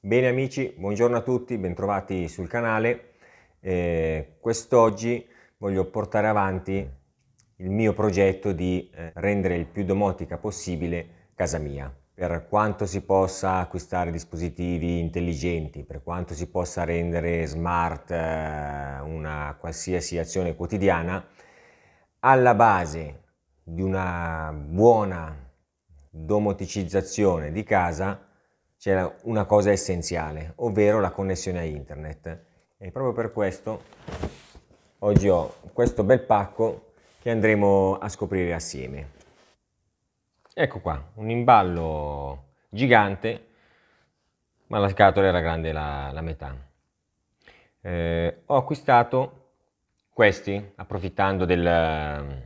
Bene amici, buongiorno a tutti, bentrovati sul canale. Eh, quest'oggi voglio portare avanti il mio progetto di eh, rendere il più domotica possibile casa mia. Per quanto si possa acquistare dispositivi intelligenti, per quanto si possa rendere smart eh, una qualsiasi azione quotidiana, alla base di una buona domoticizzazione di casa c'era una cosa essenziale, ovvero la connessione a internet. E proprio per questo oggi ho questo bel pacco che andremo a scoprire assieme. Ecco qua, un imballo gigante, ma la scatola era grande la, la metà. Eh, ho acquistato questi, approfittando del,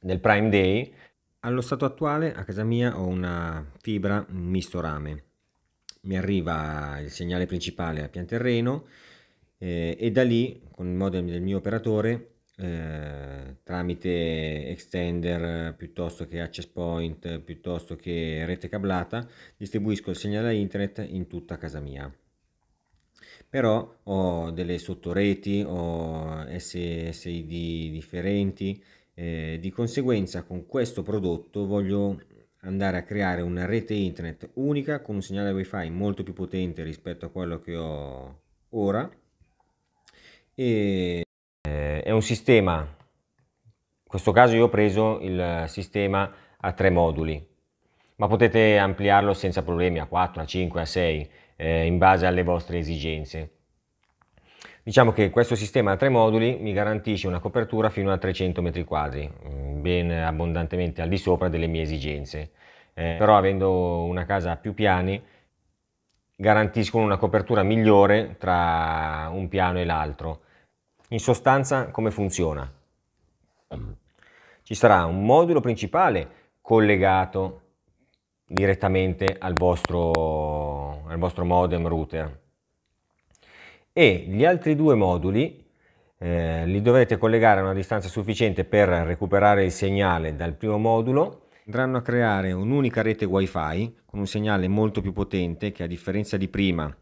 del Prime Day. Allo stato attuale a casa mia ho una fibra misto rame mi arriva il segnale principale a pian terreno eh, e da lì con il modem del mio operatore eh, tramite extender piuttosto che access point piuttosto che rete cablata distribuisco il segnale internet in tutta casa mia però ho delle sottoreti ho SSID differenti eh, di conseguenza con questo prodotto voglio andare a creare una rete internet unica con un segnale wifi molto più potente rispetto a quello che ho ora e eh, è un sistema in questo caso io ho preso il sistema a tre moduli ma potete ampliarlo senza problemi a 4 a 5 a 6 eh, in base alle vostre esigenze Diciamo che questo sistema a tre moduli mi garantisce una copertura fino a 300 metri quadri, mm, ben abbondantemente al di sopra delle mie esigenze. Eh, però avendo una casa a più piani garantiscono una copertura migliore tra un piano e l'altro. In sostanza come funziona? Ci sarà un modulo principale collegato direttamente al vostro, al vostro modem router e gli altri due moduli eh, li dovrete collegare a una distanza sufficiente per recuperare il segnale dal primo modulo andranno a creare un'unica rete wifi con un segnale molto più potente che a differenza di prima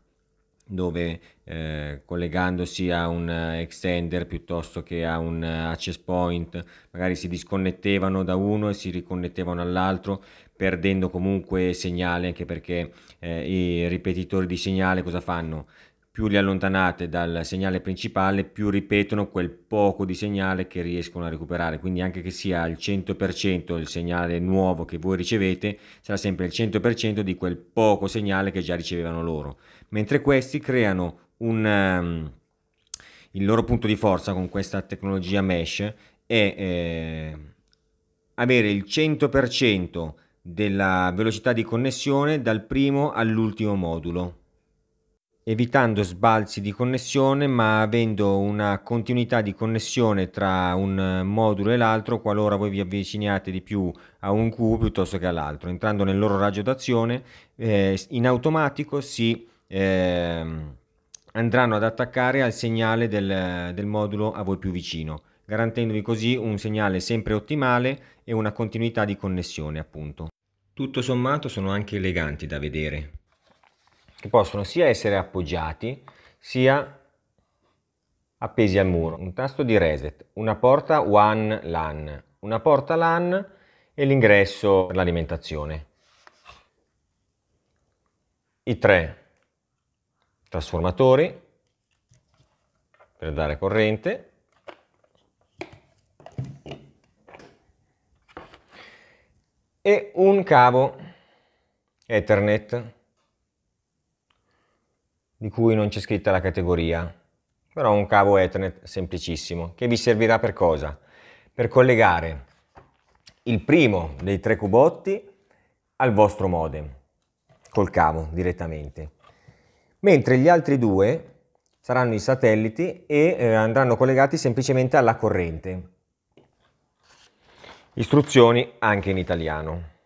dove eh, collegandosi a un extender piuttosto che a un access point magari si disconnettevano da uno e si riconnettevano all'altro perdendo comunque segnale anche perché eh, i ripetitori di segnale cosa fanno? più li allontanate dal segnale principale, più ripetono quel poco di segnale che riescono a recuperare. Quindi anche che sia il 100% il segnale nuovo che voi ricevete, sarà sempre il 100% di quel poco segnale che già ricevevano loro. Mentre questi creano un... Um, il loro punto di forza con questa tecnologia mesh è eh, avere il 100% della velocità di connessione dal primo all'ultimo modulo evitando sbalzi di connessione ma avendo una continuità di connessione tra un eh, modulo e l'altro qualora voi vi avviciniate di più a un Q piuttosto che all'altro. Entrando nel loro raggio d'azione eh, in automatico si eh, andranno ad attaccare al segnale del, del modulo a voi più vicino garantendovi così un segnale sempre ottimale e una continuità di connessione appunto. Tutto sommato sono anche eleganti da vedere, che possono sia essere appoggiati sia appesi al muro. Un tasto di reset, una porta WAN LAN, una porta LAN e l'ingresso per l'alimentazione. I tre trasformatori per dare corrente e un cavo Ethernet di cui non c'è scritta la categoria, però un cavo Ethernet semplicissimo, che vi servirà per cosa? Per collegare il primo dei tre cubotti al vostro modem, col cavo direttamente, mentre gli altri due saranno i satelliti e eh, andranno collegati semplicemente alla corrente. Istruzioni anche in italiano.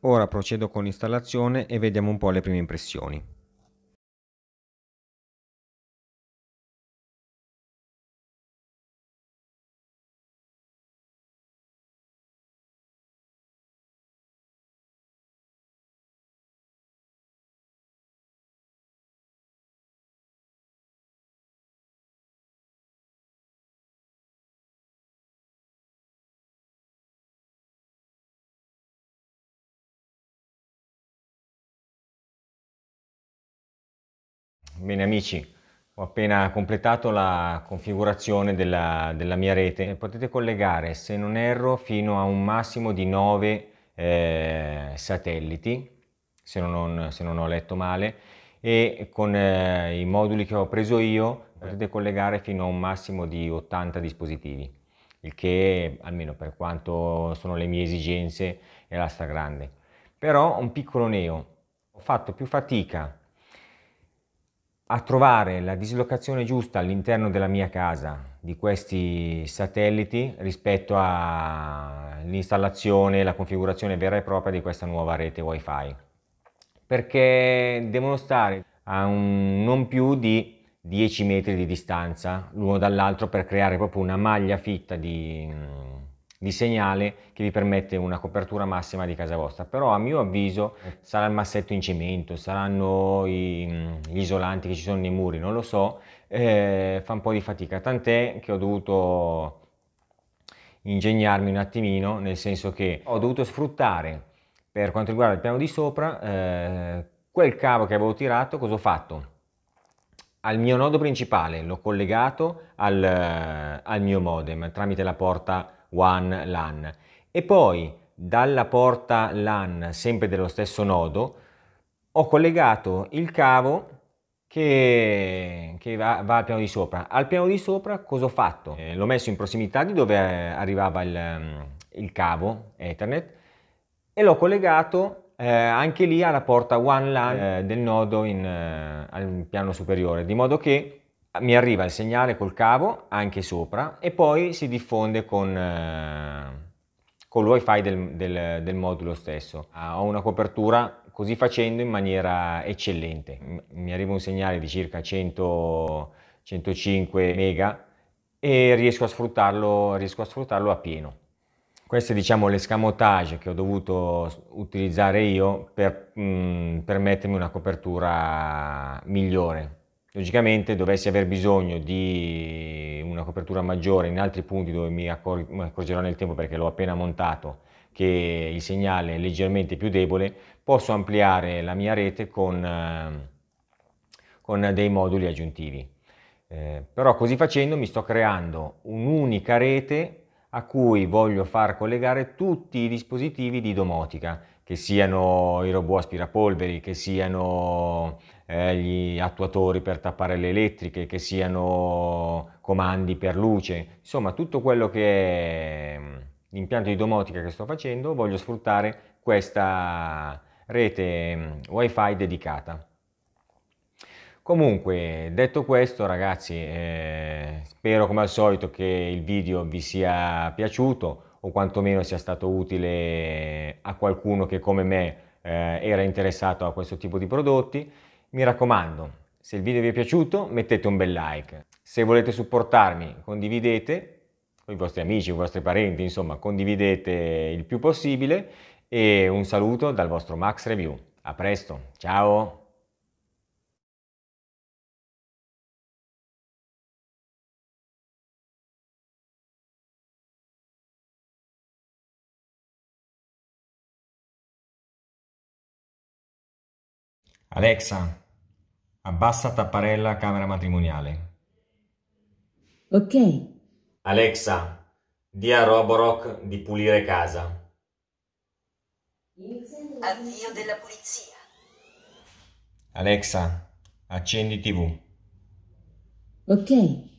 Ora procedo con l'installazione e vediamo un po' le prime impressioni. Bene amici, ho appena completato la configurazione della, della, mia rete. Potete collegare, se non erro, fino a un massimo di 9 eh, satelliti, se non, se non, ho letto male, e con eh, i moduli che ho preso io potete collegare fino a un massimo di 80 dispositivi, il che, almeno per quanto sono le mie esigenze, è la stragrande. Però ho un piccolo neo, ho fatto più fatica a trovare la dislocazione giusta all'interno della mia casa di questi satelliti rispetto all'installazione e la configurazione vera e propria di questa nuova rete wifi perché devono stare a un, non più di 10 metri di distanza l'uno dall'altro per creare proprio una maglia fitta di di segnale che vi permette una copertura massima di casa vostra però a mio avviso ecco. sarà il massetto in cemento saranno i, mm, gli isolanti che ci sono nei muri non lo so eh, fa un po' di fatica tant'è che ho dovuto ingegnarmi un attimino nel senso che ho dovuto sfruttare per quanto riguarda il piano di sopra eh, quel cavo che avevo tirato cosa ho fatto? al mio nodo principale l'ho collegato al, eh, al mio modem tramite la porta one LAN. E poi dalla porta LAN, sempre dello stesso nodo, ho collegato il cavo che, che va, va, al piano di sopra. Al piano di sopra cosa ho fatto? Eh, l'ho messo in prossimità di dove eh, arrivava il, mm, il cavo Ethernet e l'ho collegato eh, anche lì alla porta one LAN eh, del nodo in, eh, al piano superiore, di modo che mi arriva il segnale col cavo anche sopra e poi si diffonde con, eh, con il wifi del, del, del, modulo stesso. Ah, ho una copertura così facendo in maniera eccellente. Mi arriva un segnale di circa 100, 105 mega e riesco a sfruttarlo, riesco a, sfruttarlo a pieno. Questo è diciamo l'escamotage che ho dovuto utilizzare io per mh, mm, permettermi una copertura migliore logicamente dovessi aver bisogno di una copertura maggiore in altri punti dove mi accorgerò nel tempo perché l'ho appena montato che il segnale è leggermente più debole, posso ampliare la mia rete con, eh, con dei moduli aggiuntivi. Eh, però così facendo mi sto creando un'unica rete a cui voglio far collegare tutti i dispositivi di domotica che siano i robot aspirapolveri, che siano eh, gli attuatori per tappare le elettriche, che siano comandi per luce, insomma tutto quello che è mm, l'impianto di domotica che sto facendo voglio sfruttare questa rete mm, wifi dedicata. Comunque, detto questo ragazzi, eh, spero come al solito che il video vi sia piaciuto, o quantomeno sia stato utile a qualcuno che come me eh, era interessato a questo tipo di prodotti. Mi raccomando, se il video vi è piaciuto mettete un bel like, se volete supportarmi condividete con i vostri amici, con i vostri parenti, insomma condividete il più possibile e un saluto dal vostro Max Review. A presto, ciao! Alexa, abbassa tapparella camera matrimoniale. Ok. Alexa, dia a Roborock di pulire casa. Avvio della pulizia. Alexa, accendi TV. Ok.